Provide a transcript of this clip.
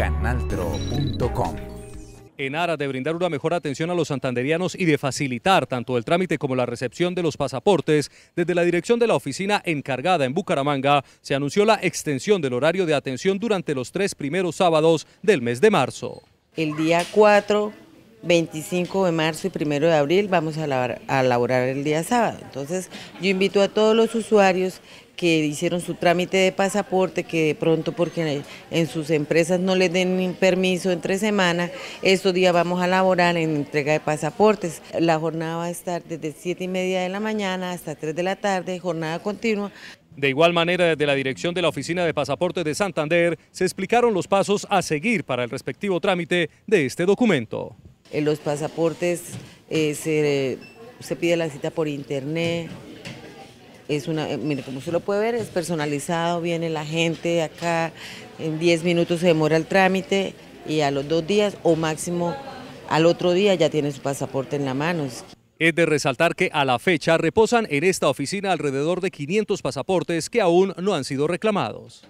canaltro.com. En aras de brindar una mejor atención a los santanderianos y de facilitar tanto el trámite como la recepción de los pasaportes, desde la dirección de la oficina encargada en Bucaramanga se anunció la extensión del horario de atención durante los tres primeros sábados del mes de marzo. El día 4 25 de marzo y 1 de abril vamos a, laborar el día sábado. Entonces yo invito a todos los usuarios que hicieron su trámite de pasaporte, que de pronto porque en sus empresas no les den permiso entre semana, estos días vamos a laborar en entrega de pasaportes. La jornada va a estar desde 7 y media de la mañana hasta 3 de la tarde, jornada continua. De igual manera, desde la dirección de la Oficina de Pasaportes de Santander, se explicaron los pasos a seguir para el respectivo trámite de este documento. Eh, los pasaportes, eh, se, pide la cita por internet. Es una, eh, mire, como se lo puede ver, es personalizado, viene la gente acá, en 10 minutos se demora el trámite y a los dos días o máximo al otro día ya tiene su pasaporte en la mano. Es de resaltar que a la fecha reposan en esta oficina alrededor de 500 pasaportes que aún no han sido reclamados.